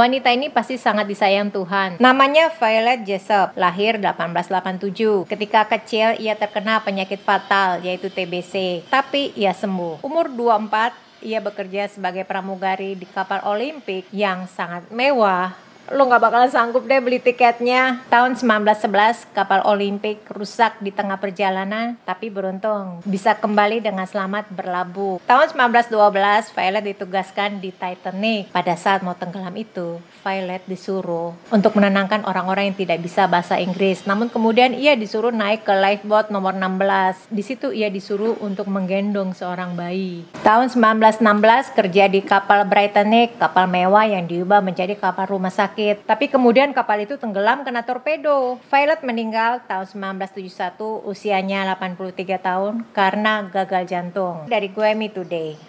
Wanita ini pasti sangat disayang Tuhan. Namanya Violet Jessop, lahir 1887. Ketika kecil, ia terkena penyakit fatal, yaitu TBC. Tapi ia sembuh. Umur 24, ia bekerja sebagai pramugari di kapal Olimpik yang sangat mewah lo nggak bakalan sanggup deh beli tiketnya. Tahun 1911 kapal Olimpik rusak di tengah perjalanan tapi beruntung bisa kembali dengan selamat berlabuh. Tahun 1912 Violet ditugaskan di Titanic. Pada saat mau tenggelam itu Violet disuruh untuk menenangkan orang-orang yang tidak bisa bahasa Inggris. Namun kemudian ia disuruh naik ke lifeboat nomor 16. Di situ ia disuruh untuk menggendong seorang bayi. Tahun 1916 kerja di kapal Britannic, kapal mewah yang diubah menjadi kapal rumah sakit sakit, tapi kemudian kapal itu tenggelam kena torpedo. Violet meninggal tahun 1971, usianya 83 tahun karena gagal jantung. Dari Guemi Today.